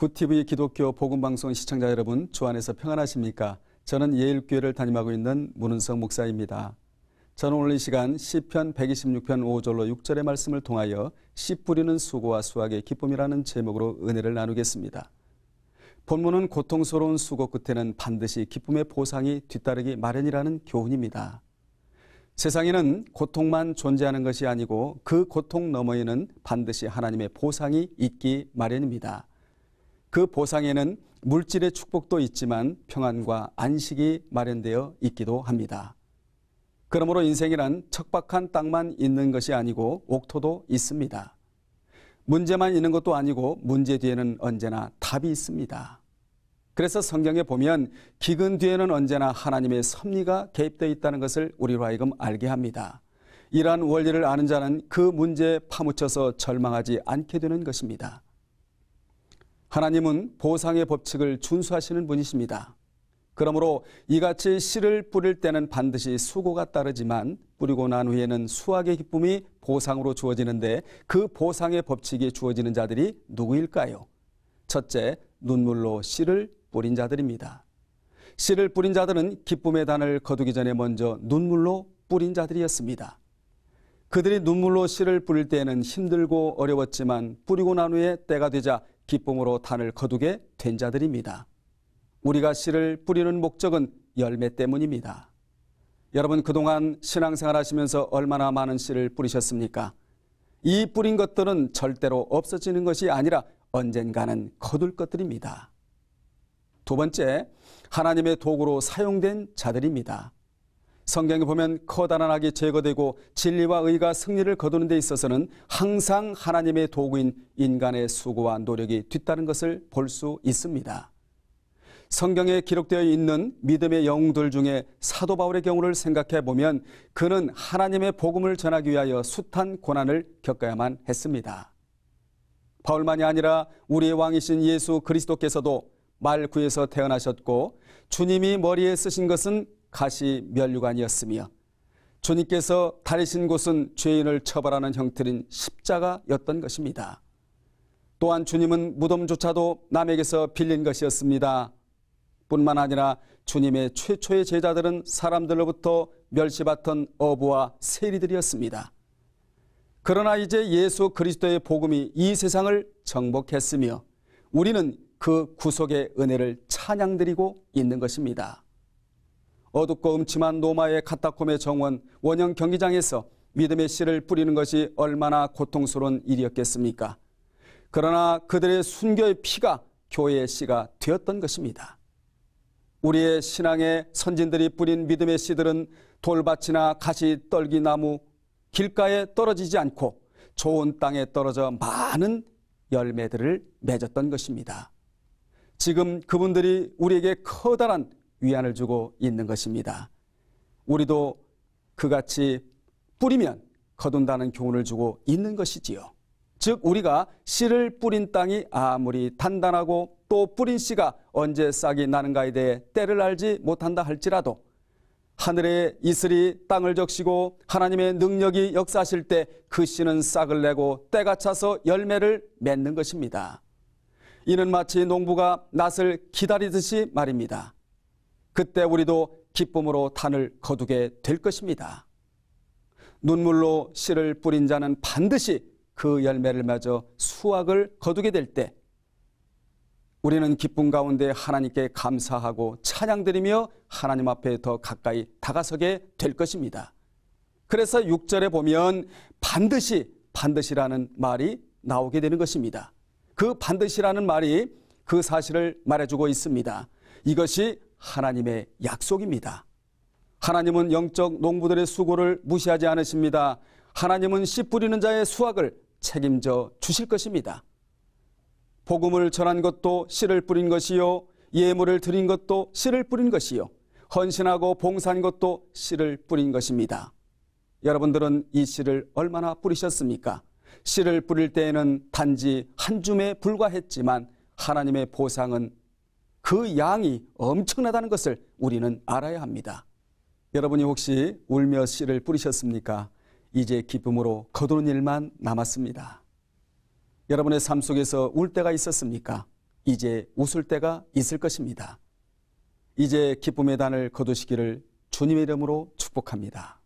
구티비 기독교 복음방송 시청자 여러분, 주 안에서 평안하십니까? 저는 예일교회를 담임하고 있는 문은성 목사입니다. 저는 오늘 이 시간 시편 126편 5절로 6절의 말씀을 통하여 씨 뿌리는 수고와 수학의 기쁨이라는 제목으로 은혜를 나누겠습니다. 본문은 고통스러운 수고 끝에는 반드시 기쁨의 보상이 뒤따르기 마련이라는 교훈입니다. 세상에는 고통만 존재하는 것이 아니고 그 고통 너머에는 반드시 하나님의 보상이 있기 마련입니다. 그 보상에는 물질의 축복도 있지만 평안과 안식이 마련되어 있기도 합니다. 그러므로 인생이란 척박한 땅만 있는 것이 아니고 옥토도 있습니다. 문제만 있는 것도 아니고 문제 뒤에는 언제나 답이 있습니다. 그래서 성경에 보면 기근 뒤에는 언제나 하나님의 섭리가 개입되어 있다는 것을 우리로 하여금 알게 합니다. 이러한 원리를 아는 자는 그 문제에 파묻혀서 절망하지 않게 되는 것입니다. 하나님은 보상의 법칙을 준수하시는 분이십니다. 그러므로 이같이 씨를 뿌릴 때는 반드시 수고가 따르지만 뿌리고 난 후에는 수확의 기쁨이 보상으로 주어지는데 그 보상의 법칙이 주어지는 자들이 누구일까요? 첫째, 눈물로 씨를 뿌린 자들입니다. 씨를 뿌린 자들은 기쁨의 단을 거두기 전에 먼저 눈물로 뿌린 자들이었습니다. 그들이 눈물로 씨를 뿌릴 때에는 힘들고 어려웠지만 뿌리고 난 후에 때가 되자 기쁨으로 단을 거두게 된 자들입니다. 우리가 씨를 뿌리는 목적은 열매 때문입니다. 여러분 그동안 신앙생활 하시면서 얼마나 많은 씨를 뿌리셨습니까? 이 뿌린 것들은 절대로 없어지는 것이 아니라 언젠가는 거둘 것들입니다. 두 번째, 하나님의 도구로 사용된 자들입니다. 성경에 보면 커다란 악이 제거되고 진리와 의가 승리를 거두는 데 있어서는 항상 하나님의 도구인 인간의 수고와 노력이 뒤따른 것을 볼 수 있습니다. 성경에 기록되어 있는 믿음의 영웅들 중에 사도 바울의 경우를 생각해 보면 그는 하나님의 복음을 전하기 위하여 숱한 고난을 겪어야만 했습니다. 바울만이 아니라 우리의 왕이신 예수 그리스도께서도 말구에서 태어나셨고 주님이 머리에 쓰신 것은 가시 면류관이었으며 주님께서 다니신 곳은 죄인을 처벌하는 형태인 십자가였던 것입니다. 또한 주님은 무덤조차도 남에게서 빌린 것이었습니다. 뿐만 아니라 주님의 최초의 제자들은 사람들로부터 멸시받던 어부와 세리들이었습니다. 그러나 이제 예수 그리스도의 복음이 이 세상을 정복했으며 우리는 그 구속의 은혜를 찬양드리고 있는 것입니다. 어둡고 음침한 노마의 카타콤의 정원 원형 경기장에서 믿음의 씨를 뿌리는 것이 얼마나 고통스러운 일이었겠습니까? 그러나 그들의 순교의 피가 교회의 씨가 되었던 것입니다. 우리의 신앙의 선진들이 뿌린 믿음의 씨들은 돌밭이나 가시 떨기나무 길가에 떨어지지 않고 좋은 땅에 떨어져 많은 열매들을 맺었던 것입니다. 지금 그분들이 우리에게 커다란 위안을 주고 있는 것입니다. 우리도 그같이 뿌리면 거둔다는 교훈을 주고 있는 것이지요. 즉 우리가 씨를 뿌린 땅이 아무리 단단하고 또 뿌린 씨가 언제 싹이 나는가에 대해 때를 알지 못한다 할지라도 하늘의 이슬이 땅을 적시고 하나님의 능력이 역사하실 때 그 씨는 싹을 내고 때가 차서 열매를 맺는 것입니다. 이는 마치 농부가 낫을 기다리듯이 말입니다. 그때 우리도 기쁨으로 탄을 거두게 될 것입니다. 눈물로 씨를 뿌린 자는 반드시 그 열매를 맺어 수확을 거두게 될 때 우리는 기쁨 가운데 하나님께 감사하고 찬양드리며 하나님 앞에 더 가까이 다가서게 될 것입니다. 그래서 6절에 보면 반드시 반드시라는 말이 나오게 되는 것입니다. 그 반드시라는 말이 그 사실을 말해주고 있습니다. 이것이 하나님의 약속입니다. 하나님은 영적 농부들의 수고를 무시하지 않으십니다. 하나님은 씨 뿌리는 자의 수확을 책임져 주실 것입니다. 복음을 전한 것도 씨를 뿌린 것이요. 예물을 드린 것도 씨를 뿌린 것이요. 헌신하고 봉사한 것도 씨를 뿌린 것입니다. 여러분들은 이 씨를 얼마나 뿌리셨습니까? 씨를 뿌릴 때에는 단지 한 줌에 불과했지만 하나님의 보상은 그 양이 엄청나다는 것을 우리는 알아야 합니다. 여러분이 혹시 울며 씨를 뿌리셨습니까? 이제 기쁨으로 거두는 일만 남았습니다. 여러분의 삶 속에서 울 때가 있었습니까? 이제 웃을 때가 있을 것입니다. 이제 기쁨의 단을 거두시기를 주님의 이름으로 축복합니다.